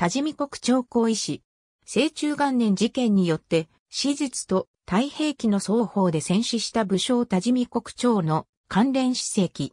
多治見国長公医師。成中元年事件によって、史実と太平記の双方で戦死した武将多治見国長の関連史跡。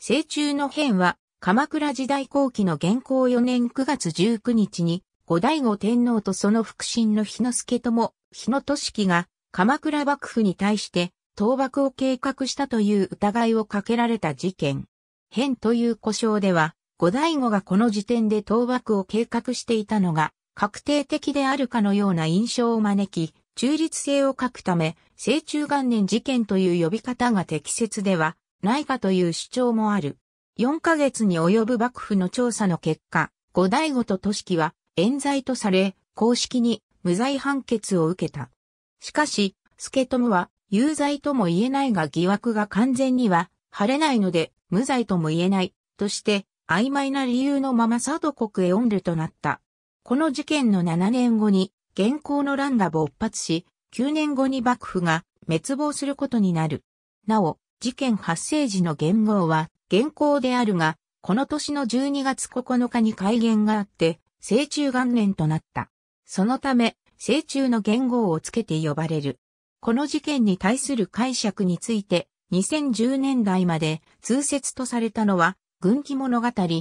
成中の変は、鎌倉時代後期の元寇4年9月19日に、後醍醐天皇とその腹心の日之助とも、日野俊樹が、鎌倉幕府に対して、倒幕を計画したという疑いをかけられた事件。変という故障では、後醍醐がこの時点で倒幕を計画していたのが、確定的であるかのような印象を招き、中立性を欠くため、清中元年事件という呼び方が適切ではないかという主張もある。4ヶ月に及ぶ幕府の調査の結果、後醍醐と都市は冤罪とされ、公式に無罪判決を受けた。しかし、助友は有罪とも言えないが疑惑が完全には晴れないので無罪とも言えないとして曖昧な理由のまま佐渡国へオンルとなった。この事件の7年後に、現行の乱が勃発し、9年後に幕府が滅亡することになる。なお、事件発生時の元号は、現行であるが、この年の12月9日に改元があって、成中元年となった。そのため、成中の元号をつけて呼ばれる。この事件に対する解釈について、2010年代まで通説とされたのは、軍記物語、太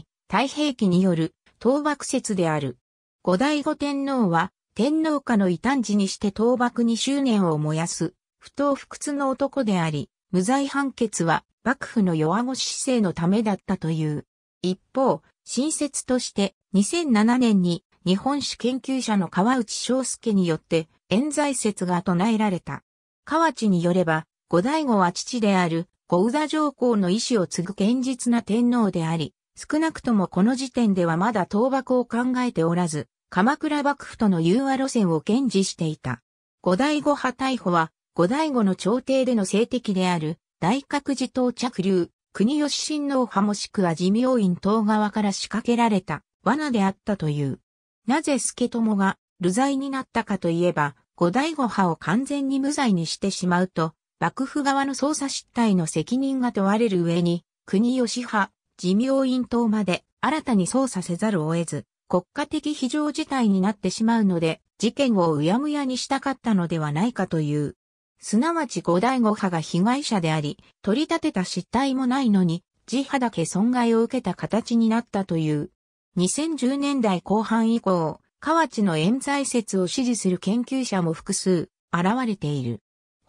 平記による、倒幕説である。後醍醐天皇は、天皇下の異端児にして倒幕に執念を燃やす、不当不屈の男であり、無罪判決は幕府の弱腰姿勢のためだったという。一方、新説として2007年に日本史研究者の川内章介によって冤罪説が唱えられた。河内によれば、後醍醐は父である小宇座上皇の意志を継ぐ堅実な天皇であり、少なくともこの時点ではまだ倒幕を考えておらず、鎌倉幕府との融和路線を堅持していた。後醍醐派逮捕は、後醍醐の朝廷での政敵である、大覚寺到着流、国吉親王派もしくは自明院等側から仕掛けられた罠であったという。なぜ助友が流罪になったかといえば、後醍醐派を完全に無罪にしてしまうと、幕府側の捜査失態の責任が問われる上に、国吉派、自明院党まで新たに捜査せざるを得ず、国家的非常事態になってしまうので、事件をうやむやにしたかったのではないかという。すなわち五代五派が被害者であり、取り立てた失態もないのに、自派だけ損害を受けた形になったという。2010年代後半以降、河内の冤罪説を支持する研究者も複数現れている。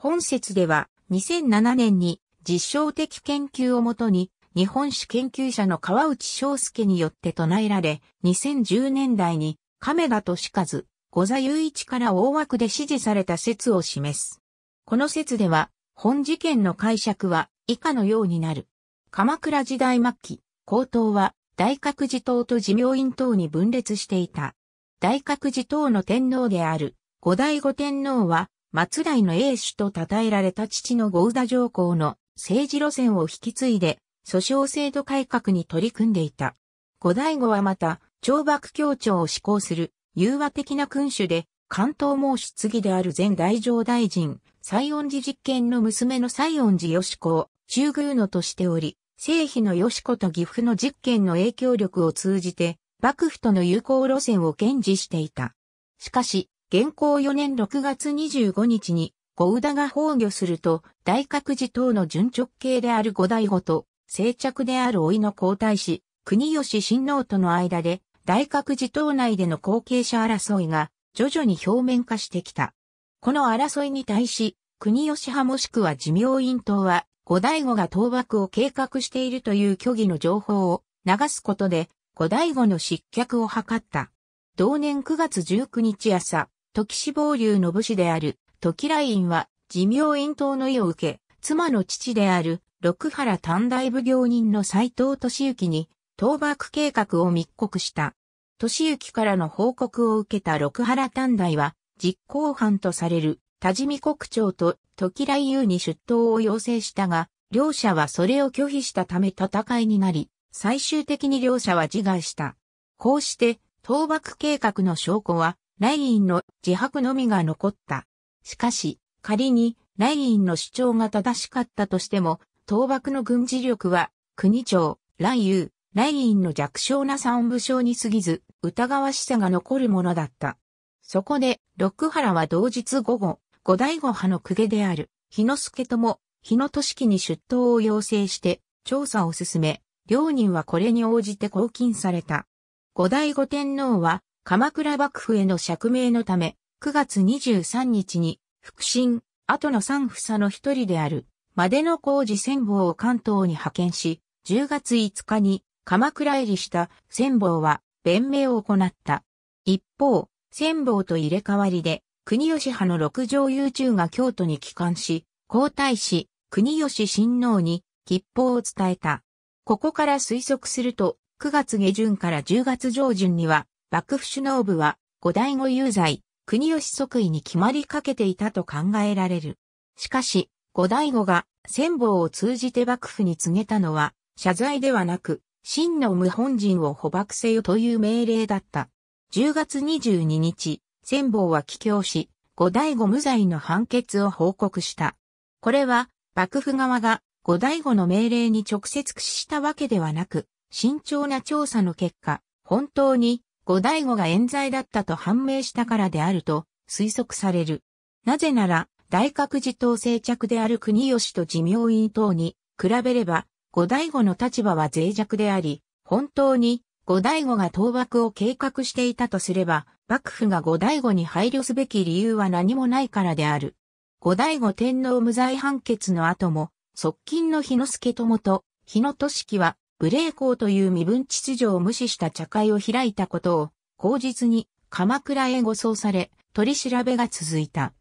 本説では2007年に実証的研究をもとに日本史研究者の川内章介によって唱えられ、2010年代に亀田利和、五座雄一から大枠で支持された説を示す。この説では、本事件の解釈は以下のようになる。鎌倉時代末期、高等は大覚寺党と寺明院党に分裂していた。大覚寺党の天皇である五代五天皇は松代の英主と称えられた父の郷田上皇の政治路線を引き継いで、訴訟制度改革に取り組んでいた。後醍醐はまた、懲罰協調を施行する、融和的な君主で、関東し主次である前大上大臣、西恩寺実験の娘の西恩寺義子を、中宮のとしており、政妃の義子と岐阜の実験の影響力を通じて、幕府との友好路線を堅持していた。しかし、現行4年6月25日に、五宇田が崩御すると、大覚寺等の順直系である五代醐と、静着である老いの皇太子、国吉親王との間で、大覚寺等内での後継者争いが、徐々に表面化してきた。この争いに対し、国吉派もしくは寿命院党は、五代醐が倒幕を計画しているという虚偽の情報を流すことで、五代醐の失脚を図った。同年9月19日朝、時志望流の武士である、時来院は、寿命院頭の意を受け、妻の父である、六原短大奉行人の斎藤敏之に、倒幕計画を密告した。敏之からの報告を受けた六原短大は、実行犯とされる、多治見国長と時来優に出頭を要請したが、両者はそれを拒否したため戦いになり、最終的に両者は自害した。こうして、倒幕計画の証拠は、ラインの自白のみが残った。しかし、仮にラインの主張が正しかったとしても、倒幕の軍事力は、国長、蘭遊、内院の弱小な三部将に過ぎず、疑わしさが残るものだった。そこで、六原は同日午後、五代五派の公家である、日之助とも、日野都市に出頭を要請して、調査を進め、両人はこれに応じて拘禁された。五代五天皇は、鎌倉幕府への釈明のため、9月23日に、福神、後の三房の一人である、までの工事千坊を関東に派遣し、10月5日に鎌倉入りした千坊は弁明を行った。一方、千坊と入れ替わりで、国吉派の六条優中が京都に帰還し、皇太子、国吉親王に吉報を伝えた。ここから推測すると、9月下旬から10月上旬には、幕府首脳部は、後醍醐有罪、国吉即位に決まりかけていたと考えられる。しかし、後醍醐が、戦法を通じて幕府に告げたのは、謝罪ではなく、真の無本人を捕獲せよという命令だった。10月22日、戦法は帰郷し、後醍醐無罪の判決を報告した。これは、幕府側が、後醍醐の命令に直接屈したわけではなく、慎重な調査の結果、本当に後醍醐が冤罪だったと判明したからであると推測される。なぜなら、大覚寺党政着である国吉と寺明院等に比べれば、後醍醐の立場は脆弱であり、本当に後醍醐が倒幕を計画していたとすれば、幕府が後醍醐に配慮すべき理由は何もないからである。後醍醐天皇無罪判決の後も、側近の日之助友と日野俊樹は無礼公という身分秩序を無視した茶会を開いたことを、口実に鎌倉へ護送され、取り調べが続いた。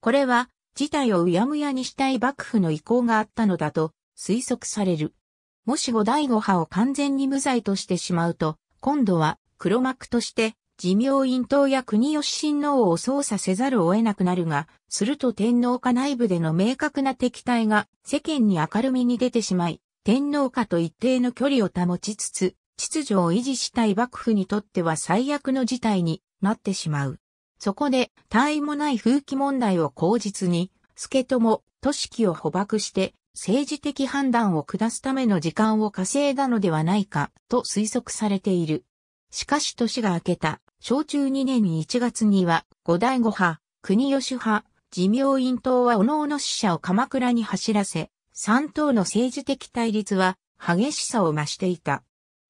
これは、事態をうやむやにしたい幕府の意向があったのだと推測される。もし後醍五派を完全に無罪としてしまうと、今度は黒幕として自明院党や国吉親王を捜査せざるを得なくなるが、すると天皇家内部での明確な敵対が世間に明るみに出てしまい、天皇下と一定の距離を保ちつつ、秩序を維持したい幕府にとっては最悪の事態になってしまう。そこで、他意もない風紀問題を口実に、助友、都市記を捕獲して、政治的判断を下すための時間を稼いだのではないか、と推測されている。しかし年が明けた、小中2年1月には、五代五派、国吉派、自明院党は各々死者を鎌倉に走らせ、三党の政治的対立は激しさを増していた。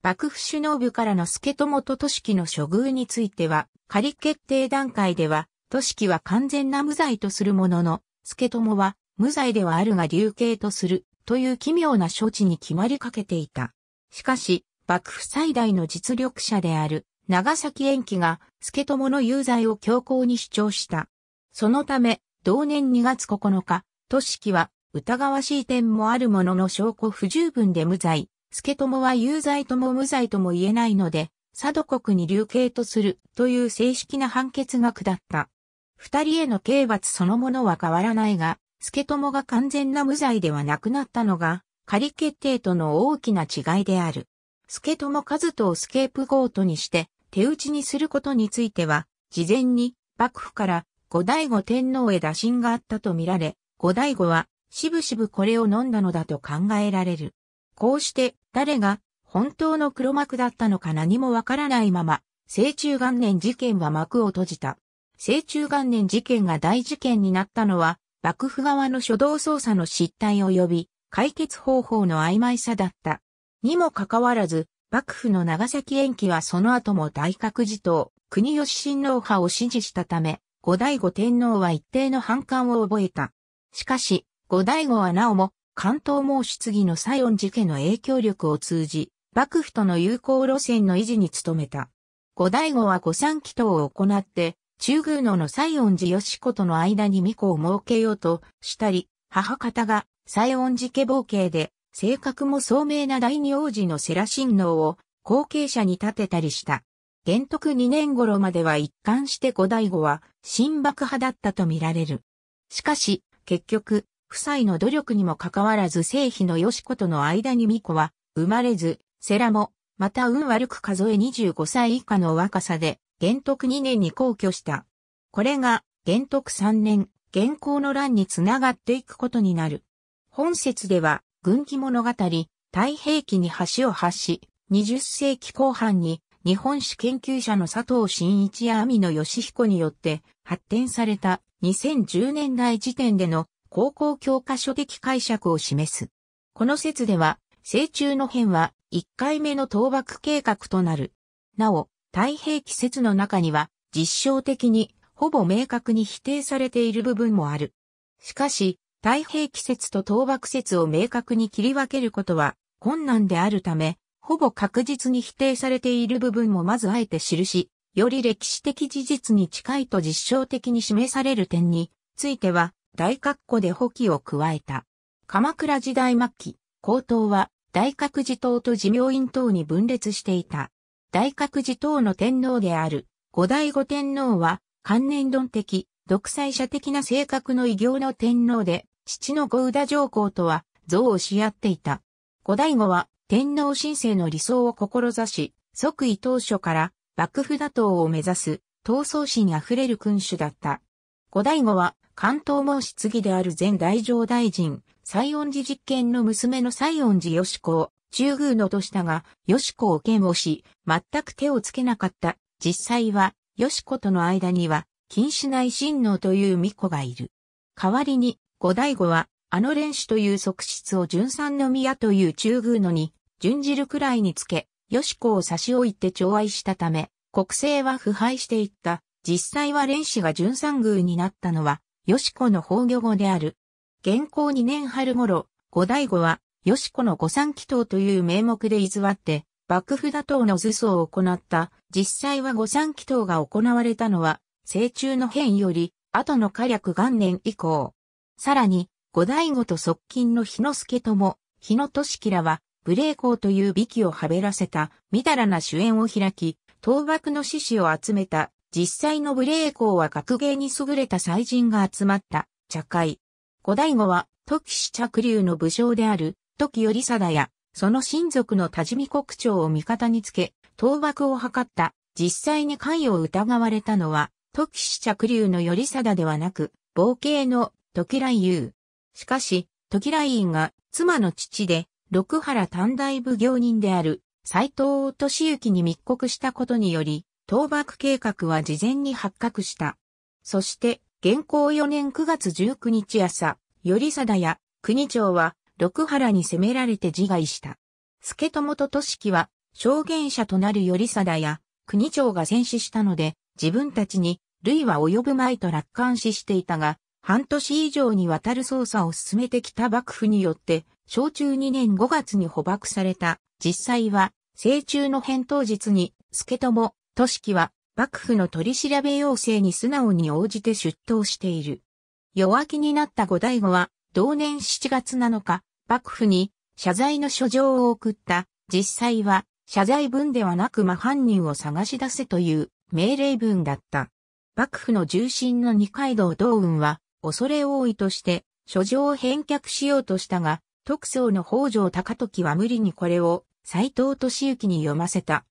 幕府首脳部からの助友と都式の処遇については、仮決定段階では、都式は完全な無罪とするものの、助友は無罪ではあるが流刑とするという奇妙な処置に決まりかけていた。しかし、幕府最大の実力者である長崎延期が助友の有罪を強行に主張した。そのため、同年2月9日、都式は疑わしい点もあるものの証拠不十分で無罪、助友は有罪とも無罪とも言えないので、佐渡国に流刑とするという正式な判決が下った。二人への刑罰そのものは変わらないが、助友が完全な無罪ではなくなったのが、仮決定との大きな違いである。助友和人をスケープゴートにして、手打ちにすることについては、事前に幕府から後醍醐天皇へ打診があったとみられ、後醍醐はしぶしぶこれを飲んだのだと考えられる。こうして誰が本当の黒幕だったのか何もわからないまま、成中元年事件は幕を閉じた。成中元年事件が大事件になったのは、幕府側の初動捜査の失態及び、解決方法の曖昧さだった。にもかかわらず、幕府の長崎延期はその後も大覚寺と国吉親王派を支持したため、後醍醐天皇は一定の反感を覚えた。しかし、後醍醐はなおも、関東毛出義の西園寺家の影響力を通じ、幕府との友好路線の維持に努めた。後醍醐は御三祈祷を行って、中宮野の西園寺義子との間に巫女を設けようとしたり、母方が西園寺家冒険で、性格も聡明な第二王子の世羅親王を後継者に立てたりした。元徳二年頃までは一貫して後醍醐は、新幕派だったとみられる。しかし、結局、夫妻の努力にもかかわらず正妃の義子との間に巫女は生まれず、セラも、また運悪く数え25歳以下の若さで、玄徳2年に皇居した。これが、玄徳3年、玄寇の乱につながっていくことになる。本説では、軍記物語、太平記に橋を発し、20世紀後半に、日本史研究者の佐藤真一や網野義彦によって発展された2010年代時点での高校教科書的解釈を示す。この説では、成中の変は1回目の倒幕計画となる。なお、太平記説の中には、実証的にほぼ明確に否定されている部分もある。しかし、太平記説と倒幕説を明確に切り分けることは困難であるため、ほぼ確実に否定されている部分もまずあえて記し、より歴史的事実に近いと実証的に示される点については、大括弧で補記を加えた。鎌倉時代末期、高等は大覚寺党と寺明院党に分裂していた。大覚寺党の天皇である五代五天皇は関念論的、独裁者的な性格の異形の天皇で、父の五宇田上皇とは憎悪し合っていた。五代五は天皇神聖の理想を志し、即位当初から幕府打倒を目指す、闘争心あふれる君主だった。五代五は関東毛質次である前大乗大臣、西恩寺実験の娘の西恩寺義子中宮のとしたが、義子を剣をし、全く手をつけなかった。実際は、義子との間には、禁止内親王という巫女がいる。代わりに、五醍醐は、あの連主という側室を純三の宮という中宮のに、準じるくらいにつけ、義子を差し置いて寵愛したため、国政は腐敗していった。実際は連氏が純三宮になったのは、よしこの崩御語である。現行2年春頃、後醍醐は、よしこの御三祈祷という名目で偽って、幕府打倒の図相を行った、実際は御三祈祷が行われたのは、成中の変より、後の火略元年以降。さらに、後醍醐と側近の日之助とも、日野俊樹らは、無礼公という美記をはべらせた、みだらな主演を開き、倒幕の志士を集めた実際のー礼ーは学芸に優れた祭人が集まった、茶会。後醍醐は、時市着流の武将である、時頼貞や、その親族の田治見国長を味方につけ、倒幕を図った、実際に関与を疑われたのは、時市着流の頼貞ではなく、冒険の時来優。しかし、時来院が妻の父で、六原短大奉行人である斎藤敏行に密告したことにより、倒幕計画は事前に発覚した。そして、現行4年9月19日朝、頼貞や国長は六原に攻められて自害した。助友と俊樹は、証言者となる頼貞や国長が戦死したので、自分たちに、類は及ぶまいと楽観視していたが、半年以上にわたる捜査を進めてきた幕府によって、小中2年5月に捕獲された。実際は、成中の返答日に、助友、都市は幕府の取り調べ要請に素直に応じて出頭している。弱気になった後醍醐は、同年7月7日、幕府に謝罪の書状を送った。実際は、謝罪文ではなく真犯人を探し出せという命令文だった。幕府の重臣の二階堂道雲は、恐れ多いとして、書状を返却しようとしたが、特捜の北条高時は無理にこれを、斎藤敏行に読ませた。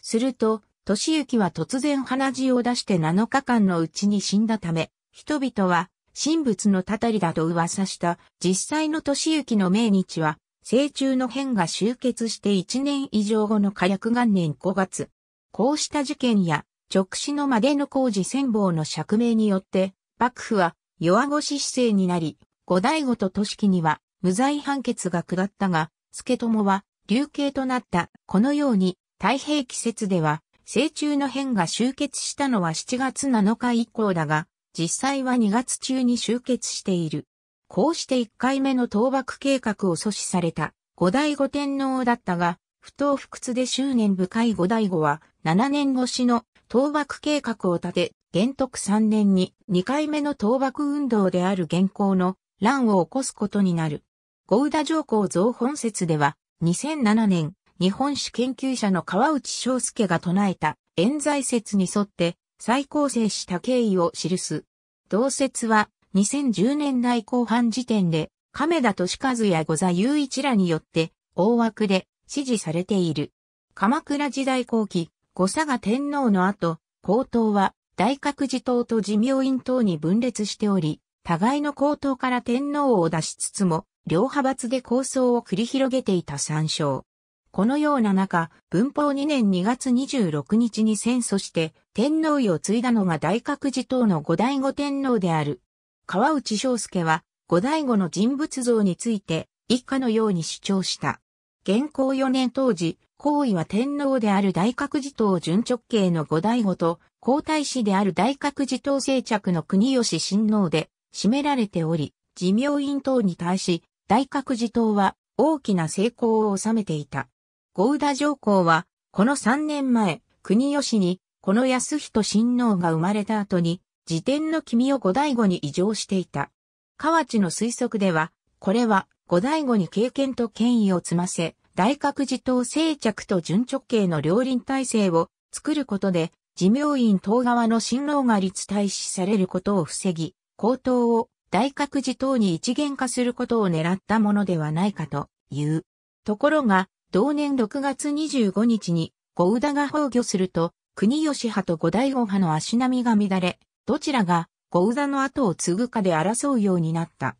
すると、俊之は突然鼻血を出して7日間のうちに死んだため、人々は神仏のたたりだと噂した実際の俊之の命日は、成虫の変が集結して1年以上後の火薬元年5月。こうした事件や、直死のまでの工事戦法の釈明によって、幕府は弱腰姿勢になり、後醍醐と俊樹には無罪判決が下ったが、助友は流刑となった。このように、太平季節では、成虫の変が集結したのは7月7日以降だが、実際は2月中に集結している。こうして1回目の倒幕計画を阻止された後醍醐天皇だったが、不当不屈で執念深い後醍醐は7年越しの倒幕計画を立て、元徳3年に2回目の倒幕運動である現行の乱を起こすことになる。ゴウダ上皇造本説では2007年日本史研究者の川内章介が唱えた冤罪説に沿って再構成した経緯を記す。同説は2010年代後半時点で亀田利和や御座雄一らによって大枠で支持されている。鎌倉時代後期、御佐賀天皇の後、皇統は大覚寺党と寺明院党に分裂しており、互いの皇統から天皇を出しつつも、両派閥で構想を繰り広げていた参照。このような中、文法2年2月26日に戦祖して天皇位を継いだのが大覚寺等の後醍醐天皇である。川内章介は後醍醐の人物像について以下のように主張した。元行4年当時、皇位は天皇である大覚寺等準直系の後醍醐と皇太子である大覚寺等政着の国吉親王で占められており、寺明院等に対し大覚寺等は大きな成功を収めていた。ゴ田ダ上皇は、この3年前、国吉に、この安人親王が生まれた後に、自点の君を後醍醐に異常していた。河内の推測では、これは、後醍醐に経験と権威を積ませ、大覚寺党静着と準直系の両輪体制を作ることで、寺明院東側の新郎が立退使されることを防ぎ、高等を大覚寺等に一元化することを狙ったものではないかという。ところが、同年6月25日に、五宇田が崩御すると、国吉派と五大五派の足並みが乱れ、どちらが五宇田の後を継ぐかで争うようになった。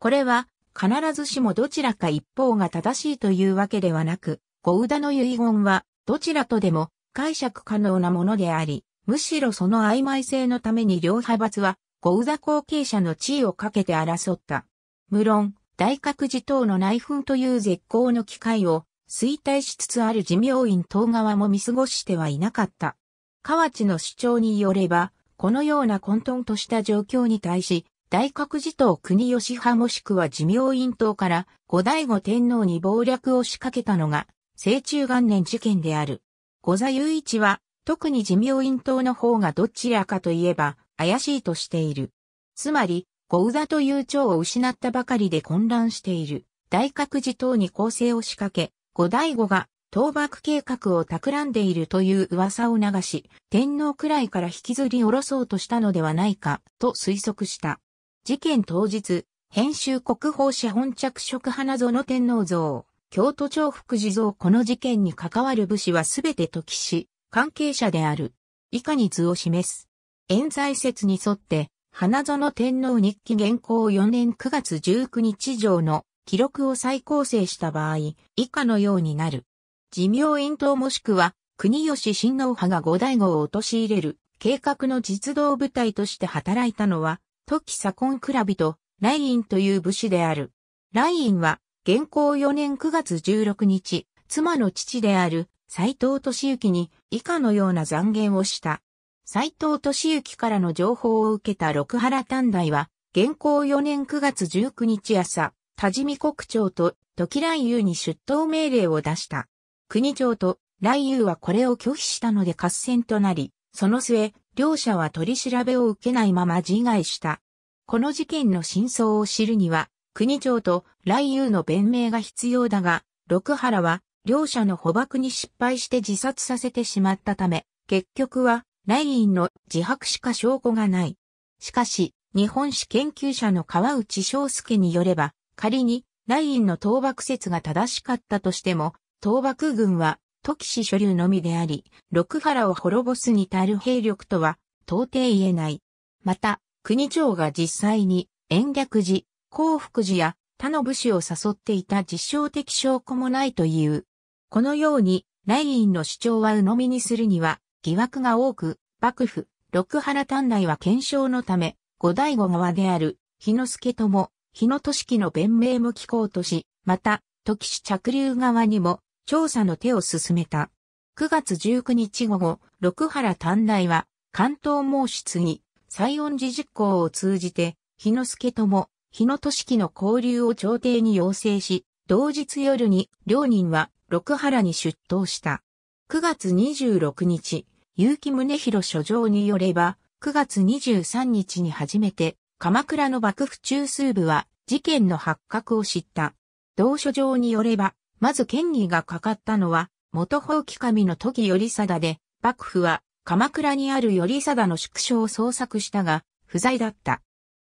これは、必ずしもどちらか一方が正しいというわけではなく、五宇田の遺言は、どちらとでも解釈可能なものであり、むしろその曖昧性のために両派閥は、五宇田後継者の地位をかけて争った。無論、大覚寺等の内紛という絶好の機会を、衰退しつつある事業院東側も見過ごしてはいなかった。河内の主張によれば、このような混沌とした状況に対し、大覚寺党国吉派もしくは寿命院党から後醍醐天皇に謀略を仕掛けたのが、清中元年事件である。五座雄一は、特に寿命院党の方がどちらかといえば、怪しいとしている。つまり、五座という長を失ったばかりで混乱している。大覚寺党に構成を仕掛け、後醍醐が倒幕計画を企んでいるという噂を流し、天皇くらいから引きずり下ろそうとしたのではないかと推測した。事件当日、編集国宝紙本着色花園天皇像、京都長福寺像この事件に関わる武士はすべて時し、関係者である。以下に図を示す。冤罪説に沿って、花園天皇日記原稿4年9月19日上の記録を再構成した場合、以下のようになる。寿命延頭もしくは、国吉親王派が五代号を陥れる計画の実動部隊として働いたのは、時左近倉人、ラインという武士である。ラインは、現行4年9月16日、妻の父である斎藤敏行に以下のような残言をした。斎藤敏行からの情報を受けた六原短大は、現行4年9月19日朝、多治見国長と時来遊に出頭命令を出した。国長と来遊はこれを拒否したので合戦となり、その末、両者は取り調べを受けないまま自害した。この事件の真相を知るには、国長と来遊の弁明が必要だが、六原は両者の捕獲に失敗して自殺させてしまったため、結局は来院の自白しか証拠がない。しかし、日本史研究者の川内章介によれば、仮に、内院の倒幕説が正しかったとしても、倒幕軍は、時氏所流のみであり、六原を滅ぼすに足る兵力とは、到底言えない。また、国長が実際に、延暦寺、幸福寺や他の武士を誘っていた実証的証拠もないという。このように、内院の主張は鵜呑みにするには、疑惑が多く、幕府、六原丹内は検証のため、後醍醐側である、日之助とも、日野都市機の弁明も聞こうとし、また、時市着流側にも調査の手を進めた。9月19日午後、六原短大は、関東猛出に、西音寺実行を通じて、日野助とも、日野都市記の交流を朝廷に要請し、同日夜に、両人は、六原に出頭した。9月26日、結城宗弘所長によれば、9月23日に初めて、鎌倉の幕府中枢部は事件の発覚を知った。同書状によれば、まず権威がかかったのは、元法規神の時頼貞で、幕府は鎌倉にある頼貞の縮小を捜索したが、不在だった。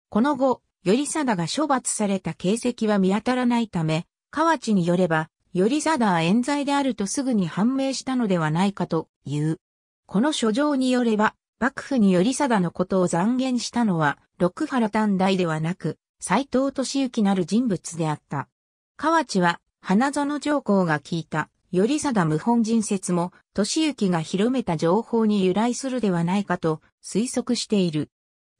この後、頼貞が処罰された形跡は見当たらないため、河内によれば、頼貞は冤罪であるとすぐに判明したのではないかという。この書状によれば、幕府により定のことを残言したのは、六原短大ではなく、斎藤敏行なる人物であった。河内は、花園上皇が聞いた、より定無本人説も、敏行が広めた情報に由来するではないかと推測している。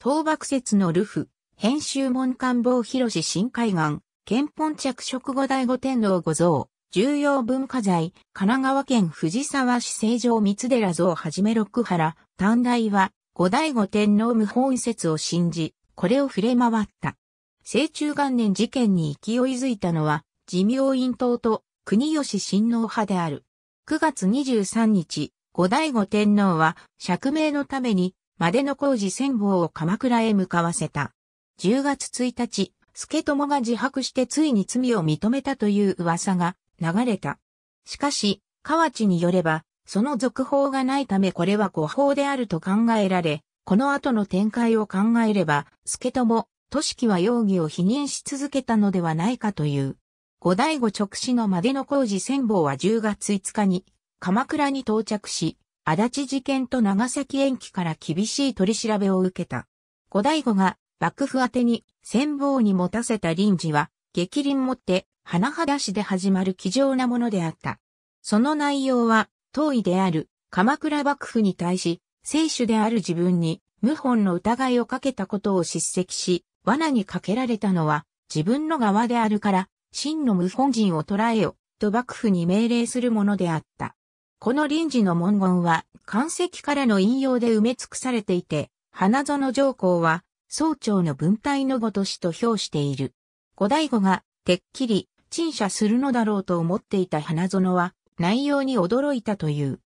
倒幕説のルフ、編集門官房広新海岸、憲本着色後醍醐天皇御像、重要文化財、神奈川県藤沢市成城三寺像はじめ六原、短大は、後醍醐天皇無本説を信じ、これを触れ回った。清中元年事件に勢いづいたのは、自明院党と国吉親王派である。9月23日、後醍醐天皇は、釈明のために、までの工事戦法を鎌倉へ向かわせた。10月1日、助友が自白してついに罪を認めたという噂が流れた。しかし、河内によれば、その続報がないためこれは誤報であると考えられ、この後の展開を考えれば、助も、都記は容疑を否認し続けたのではないかという。五代後直使のまでの工事千坊は10月5日に、鎌倉に到着し、足立事件と長崎延期から厳しい取り調べを受けた。五代後が幕府宛に千坊に持たせた臨時は、激臨もって、花だしで始まる気丈なものであった。その内容は、当位である鎌倉幕府に対し、聖主である自分に謀反の疑いをかけたことを叱責し、罠にかけられたのは自分の側であるから、真の謀反人を捕らえよ、と幕府に命令するものであった。この臨時の文言は、関石からの引用で埋め尽くされていて、花園上皇は、総長の文体のごとしと評している。後醍醐が、てっきり、陳謝するのだろうと思っていた花園は、内容に驚いたという。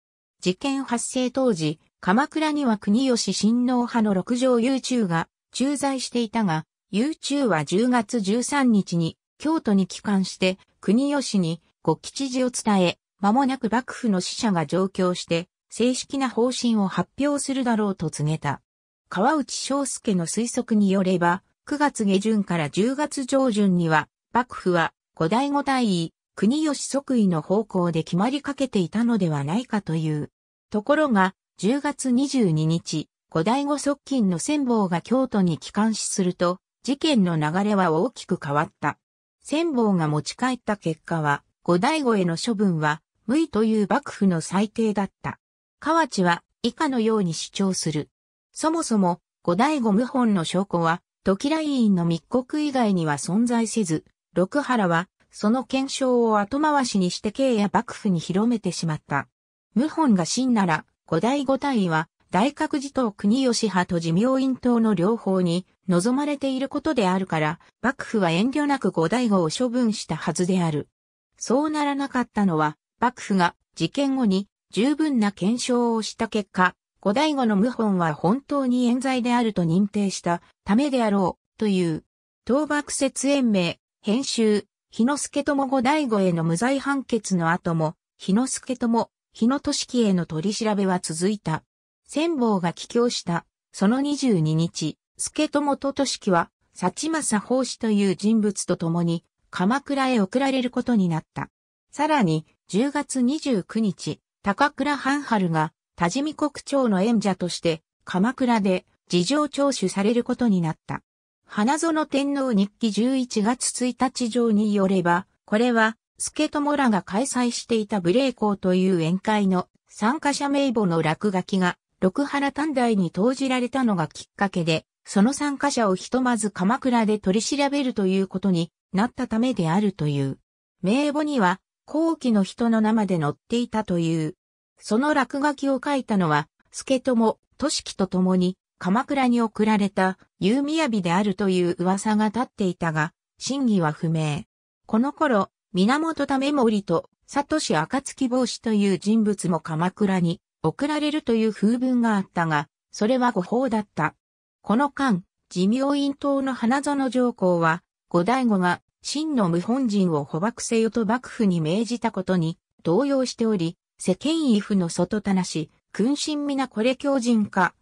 事件発生当時、鎌倉には国吉親王派の六条優中が駐在していたが、優中は10月13日に京都に帰還して国吉にご吉事を伝え、間もなく幕府の使者が上京して正式な方針を発表するだろうと告げた。川内章介の推測によれば、9月下旬から10月上旬には、幕府は後醍醐大尉、国吉即位の方向で決まりかけていたのではないかという。ところが、10月22日、後醍醐側近の千望が京都に帰還しすると、事件の流れは大きく変わった。千望が持ち帰った結果は、後醍醐への処分は、無意という幕府の最低だった。河内は以下のように主張する。そもそも、後醍醐謀反の証拠は、時来院の密告以外には存在せず、六原はその検証を後回しにして慶や幕府に広めてしまった。謀反が真なら、五代五大は、大覚寺と国吉派と寺明院党の両方に望まれていることであるから、幕府は遠慮なく五代五を処分したはずである。そうならなかったのは、幕府が事件後に十分な検証をした結果、五代五の謀反は本当に冤罪であると認定したためであろう、という。東幕説延命、編集、日之助も後醍醐への無罪判決の後も、日之助も、日野俊樹への取り調べは続いた。千坊が帰郷した、その22日、助友と俊樹は、薩政法師という人物と共に、鎌倉へ送られることになった。さらに、10月29日、高倉半春が、多治見国長の演者として、鎌倉で事情聴取されることになった。花園天皇日記11月1日上によれば、これは、助友らが開催していた無礼ーという宴会の参加者名簿の落書きが、六原短大に投じられたのがきっかけで、その参加者をひとまず鎌倉で取り調べるということになったためであるという。名簿には、後期の人の名まで載っていたという。その落書きを書いたのは、助友、俊樹と共に、鎌倉に送られた宮日であるという噂が立っていたが、真偽は不明。この頃、源為盛と佐藤氏暁帽子という人物も鎌倉に送られるという風文があったが、それは誤報だった。この間、自明院党の花園上皇は、後醍醐が真の無本人を捕獲せよと幕府に命じたことに動揺しており、世間威風の外たなし、君臣皆これ狂人か、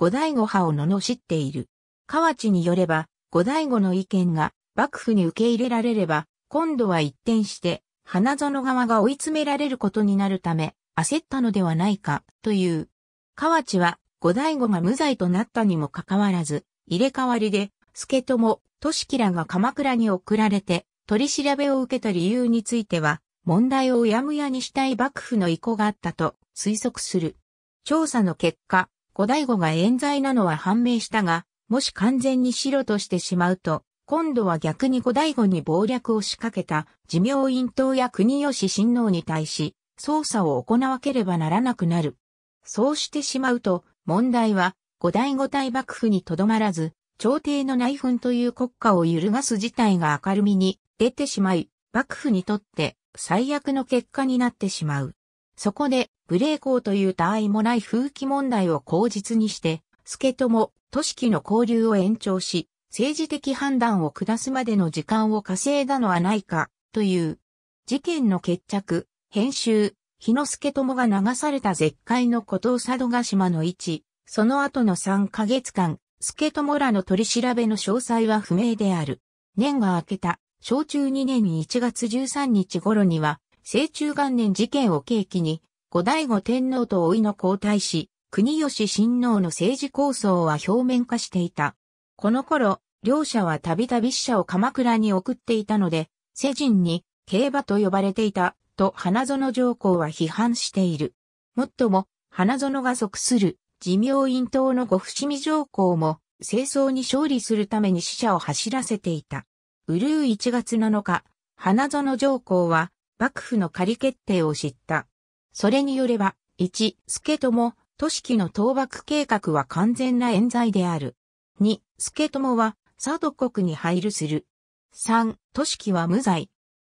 後醍醐派を罵っている。河内によれば、後醍醐の意見が幕府に受け入れられれば、今度は一転して、花園側が追い詰められることになるため、焦ったのではないか、という。河内は、後醍醐が無罪となったにもかかわらず、入れ替わりで、助友、俊樹らが鎌倉に送られて、取り調べを受けた理由については、問題をうやむやにしたい幕府の意向があったと推測する。調査の結果、後醍醐が冤罪なのは判明したが、もし完全に白としてしまうと、今度は逆に後醍醐に謀略を仕掛けた、寿明院党や国吉親王に対し、捜査を行わければならなくなる。そうしてしまうと、問題は、後醍醐大幕府にとどまらず、朝廷の内紛という国家を揺るがす事態が明るみに出てしまい、幕府にとって最悪の結果になってしまう。そこで、ブレーコーという他愛もない風紀問題を口実にして、助友、都市機の交流を延長し、政治的判断を下すまでの時間を稼いだのはないか、という。事件の決着、編集、日之助友が流された絶海の古藤佐渡島の位置、その後の3ヶ月間、助友らの取り調べの詳細は不明である。年が明けた、小中2年1月13日頃には、成中元年事件を契機に、後醍醐天皇といの皇太子、国吉親王の政治構想は表面化していた。この頃、両者はたびたび死者を鎌倉に送っていたので、世人に競馬と呼ばれていた、と花園上皇は批判している。もっとも、花園が属する、自明院党の御伏見上皇も、清掃に勝利するために死者を走らせていた。うるう1月7日、花園上皇は、幕府の仮決定を知った。それによれば、1、助友、都市の倒幕計画は完全な冤罪である。2、助友は、佐渡国に配慮する。3、都市は無罪。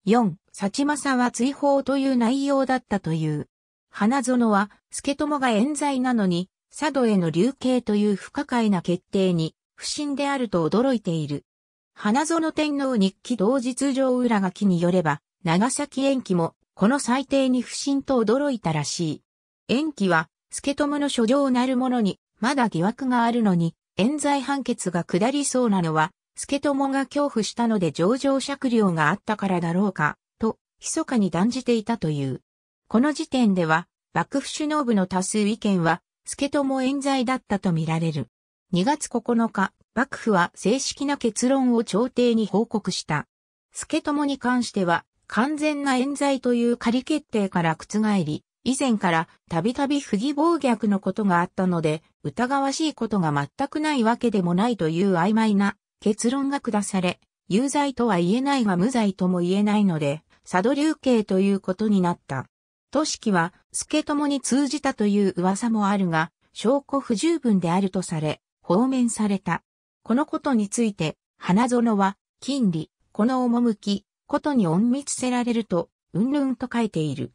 4、幸政は追放という内容だったという。花園は、助友が冤罪なのに、佐渡への流刑という不可解な決定に、不審であると驚いている。花園天皇日記同日上裏書きによれば、長崎延期も、この裁定に不審と驚いたらしい。延期は、助友の書状なるものに、まだ疑惑があるのに、冤罪判決が下りそうなのは、助友が恐怖したので上場借料があったからだろうか、と、密かに断じていたという。この時点では、幕府首脳部の多数意見は、助友冤罪だったとみられる。2月9日、幕府は正式な結論を朝廷に報告した。助友に関しては、完全な冤罪という仮決定から覆り、以前からたびたび不義暴虐のことがあったので、疑わしいことが全くないわけでもないという曖昧な結論が下され、有罪とは言えないが無罪とも言えないので、佐渡流刑ということになった。都式は、助友に通じたという噂もあるが、証拠不十分であるとされ、放免された。このことについて、花園は、金利、この趣、ことに隠密せられると、うんぬんと書いている。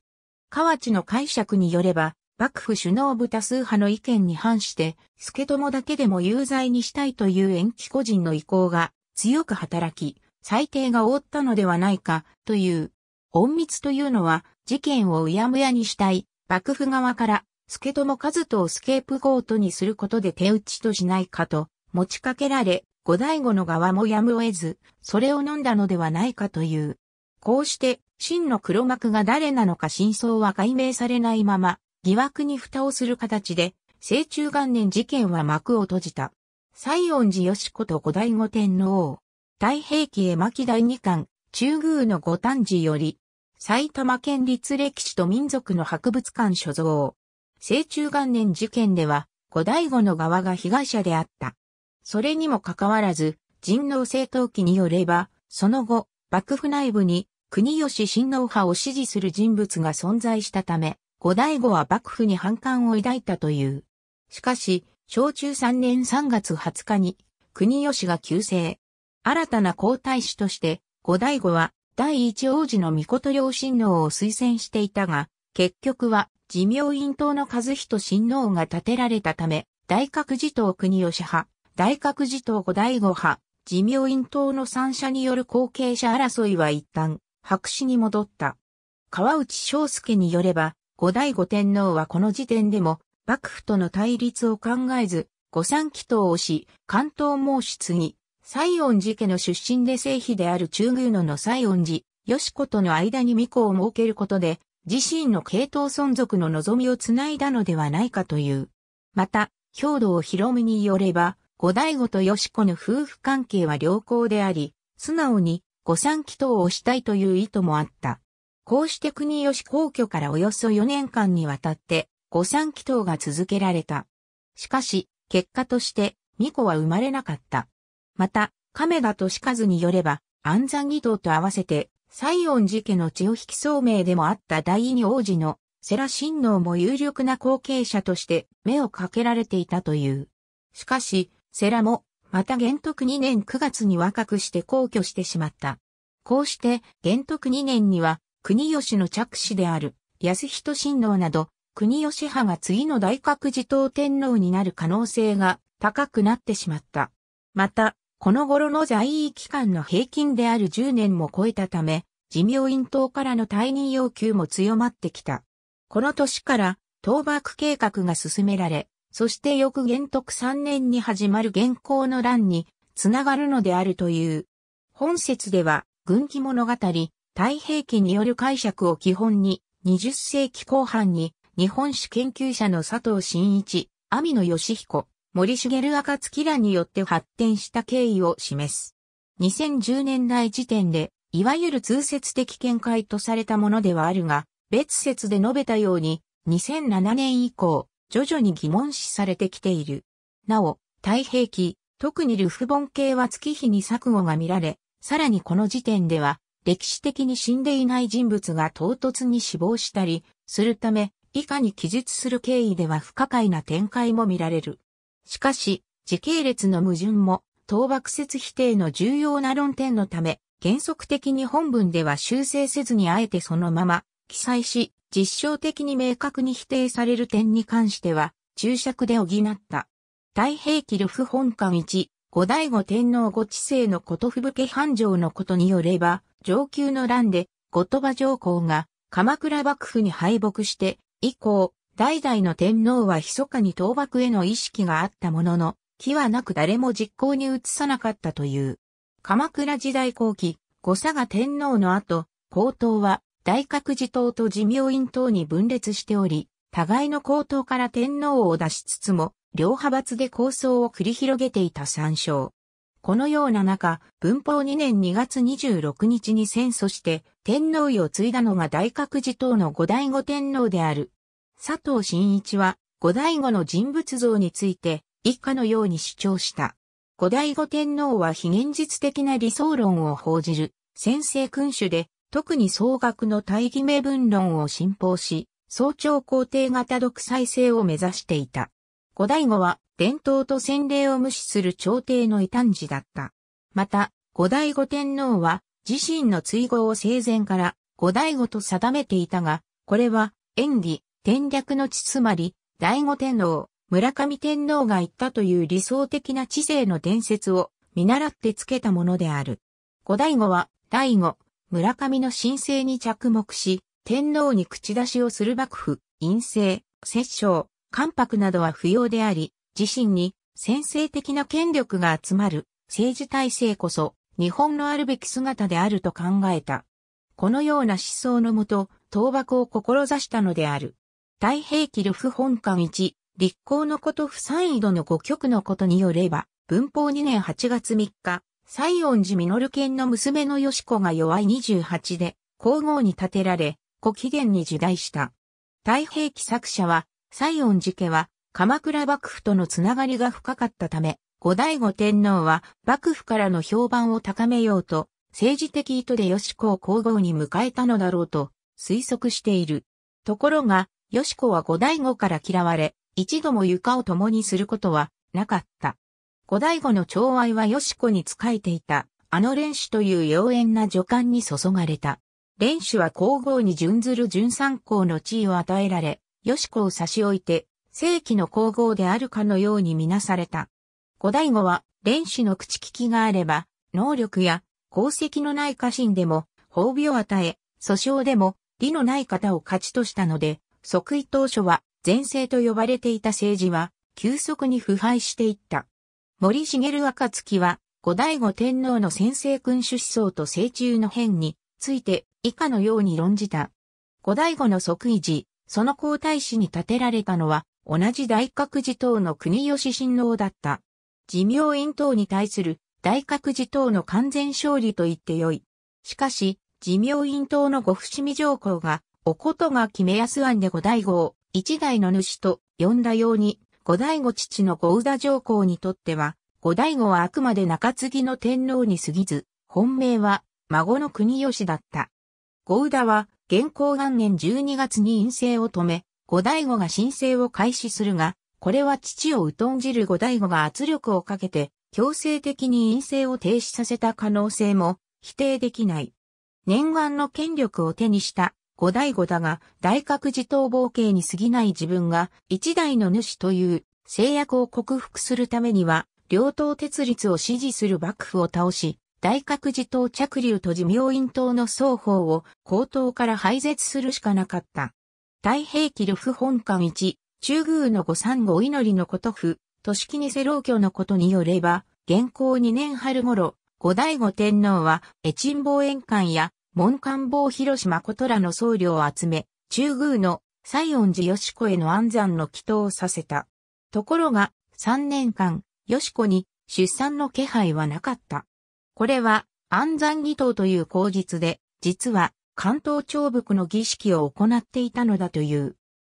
河内の解釈によれば、幕府首脳部多数派の意見に反して、助友だけでも有罪にしたいという延期個人の意向が強く働き、裁定が覆ったのではないか、という。隠密というのは、事件をうやむやにしたい、幕府側から、助友和人をスケープゴートにすることで手打ちとしないかと、持ちかけられ、後醍醐の側もやむを得ず、それを飲んだのではないかという。こうして、真の黒幕が誰なのか真相は解明されないまま、疑惑に蓋をする形で、聖中元年事件は幕を閉じた。西恩寺義子と後醍醐天皇。太平記絵巻第二巻、中宮の五丹寺より、埼玉県立歴史と民族の博物館所蔵。聖中元年事件では、後醍醐の側が被害者であった。それにもかかわらず、人能政党記によれば、その後、幕府内部に国吉親王派を支持する人物が存在したため、後醍醐は幕府に反感を抱いたという。しかし、小中3年3月20日に、国吉が急逝。新たな皇太子として、後醍醐は第一王子の御事両親王を推薦していたが、結局は自明院党の和人親王が建てられたため、大覚寺党国吉派、大覚寺党五代五派、寺明院党の三者による後継者争いは一旦、白紙に戻った。川内章介によれば、五代五天皇はこの時点でも、幕府との対立を考えず、五三祈祷をし、関東申しぎ、西恩寺家の出身で正妃である中宮野の西恩寺、吉子との間に御子を設けることで、自身の系統存続の望みをつないだのではないかという。また、兵道広美によれば、後醍醐と吉子の夫婦関係は良好であり、素直に御三祈祷をしたいという意図もあった。こうして国吉皇居からおよそ4年間にわたって、御三祈祷が続けられた。しかし、結果として、巫女は生まれなかった。また、亀田利和によれば、安山義堂と合わせて、西園寺家の血を引き聡明でもあった第二王子の、世良親王も有力な後継者として目をかけられていたという。しかし、セラも、また玄徳2年9月に若くして皇居してしまった。こうして、玄徳2年には、国吉の着手である、安人親王など、国吉派が次の大覚寺統天皇になる可能性が高くなってしまった。また、この頃の在位期間の平均である10年も超えたため、寿命院党からの退任要求も強まってきた。この年から、倒幕計画が進められ、そして翌元徳3年に始まる元寇の乱につながるのであるという。本説では、軍記物語、太平記による解釈を基本に、20世紀後半に、日本史研究者の佐藤真一、網野義彦、森茂暁らによって発展した経緯を示す。2010年代時点で、いわゆる通説的見解とされたものではあるが、別説で述べたように、2007年以降、徐々に疑問視されてきている。なお、太平記、特にルフボン系は月日に錯誤が見られ、さらにこの時点では、歴史的に死んでいない人物が唐突に死亡したり、するため、以下に記述する経緯では不可解な展開も見られる。しかし、時系列の矛盾も、倒幕説否定の重要な論点のため、原則的に本文では修正せずにあえてそのまま記載し、実証的に明確に否定される点に関しては、注釈で補った。太平記ルフ本館1、後醍醐天皇ご治世のことぶけ繁盛のことによれば、上級の乱で、後鳥羽上皇が、鎌倉幕府に敗北して、以降、代々の天皇は密かに倒幕への意識があったものの、気はなく誰も実行に移さなかったという。鎌倉時代後期、後佐賀天皇の後、皇統は大覚寺党と寺明院党に分裂しており、互いの高等から天皇を出しつつも、両派閥で構想を繰り広げていた参照。このような中、文法2年2月26日に戦祖して天皇位を継いだのが大覚寺等の後醍醐天皇である。佐藤真一は後醍醐の人物像について一家のように主張した。後醍醐天皇は非現実的な理想論を報じる先制君主で特に総額の大義名分論を信奉し、総長皇帝型独裁制を目指していた。後醍醐は伝統と先例を無視する朝廷の異端児だった。また、後醍醐天皇は自身の追号を生前から後醍醐と定めていたが、これは演技、転略の地つまり、醍醐天皇、村上天皇が言ったという理想的な知性の伝説を見習ってつけたものである。後醍醐は、醍醐、村上の申請に着目し、天皇に口出しをする幕府、陰性、摂政、関白などは不要であり、自身に先制的な権力が集まる政治体制こそ日本のあるべき姿であると考えた。このような思想のもと、倒幕を志したのである。太平記ルフ本館1、立候のこと不参位度の5局のことによれば、文法2年8月3日、西園寺実県の娘の吉子が弱い28で、皇后に建てられ、古紀元に時代した。太平記作者は、西園寺家は、鎌倉幕府とのつながりが深かったため、後醍醐天皇は、幕府からの評判を高めようと、政治的意図で吉子を皇后に迎えたのだろうと、推測している。ところが、吉子は後醍醐から嫌われ、一度も床を共にすることはなかった。後醍醐の寵愛はよしこに仕えていた、あの蓮主という妖艶な女官に注がれた。蓮主は皇后に準ずる純三皇の地位を与えられ、よしこを差し置いて、正規の皇后であるかのようにみなされた。後醍醐は、蓮主の口利きがあれば、能力や功績のない家臣でも、褒美を与え、訴訟でも、理のない方を勝ちとしたので、即位当初は、前世と呼ばれていた政治は、急速に腐敗していった。森茂暁は、後醍醐天皇の先制君主思想と成中の変について以下のように論じた。後醍醐の即位時、その皇太子に建てられたのは、同じ大覚寺等の国吉親王だった。寺明院等に対する大覚寺等の完全勝利と言ってよい。しかし、寺明院等のご伏見上皇が、おことが決め安案で後醍醐を一代の主と呼んだように、後醍醐父の後宇田上皇にとっては、後醍醐はあくまで中継ぎの天皇に過ぎず、本命は孫の国吉だった。後宇田は、元寇元年12月に陰性を止め、後醍醐が申請を開始するが、これは父を疎んじる後醍醐が圧力をかけて、強制的に陰性を停止させた可能性も否定できない。念願の権力を手にした後醍醐だが、大覚寺逃亡系に過ぎない自分が、一代の主という制約を克服するためには、両党鉄立を支持する幕府を倒し、大覚寺党着流と寺明院党の双方を高等から廃絶するしかなかった。太平記ルフ本館一、中宮の御三御祈りのこと府、都市記に世老居のことによれば、現行二年春頃、後醍醐天皇は、越鎮望遠館や門官房広島ことらの僧侶を集め、中宮の西園寺義子への安産の祈祷をさせた。ところが、3年間、義子に出産の気配はなかった。これは、安産祈祷という口実で、実は、関東長伏の儀式を行っていたのだという。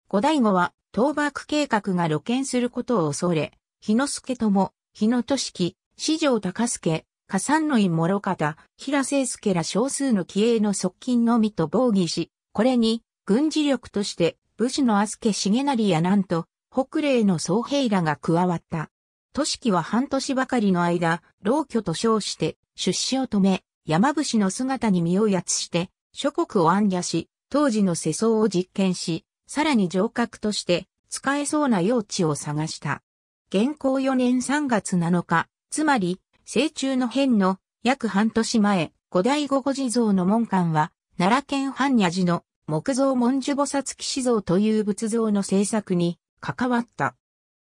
後醍醐は、倒幕計画が露見することを恐れ、日之助とも、日野俊樹、四条高助、加山の井諸方、平成介ら少数の騎営の側近のみと防御し、これに、軍事力として、武士の飛鳥重成やなんと、北霊の総兵らが加わった。都市は半年ばかりの間、老居と称して、出資を止め、山伏の姿に身をやつして、諸国を暗夜し、当時の世相を実験し、さらに城郭として、使えそうな用地を探した。現行4年3月7日、つまり、成中の変の約半年前、古代五五地蔵の門館は、奈良県般若寺の木造文殊菩薩騎士像という仏像の制作に関わった。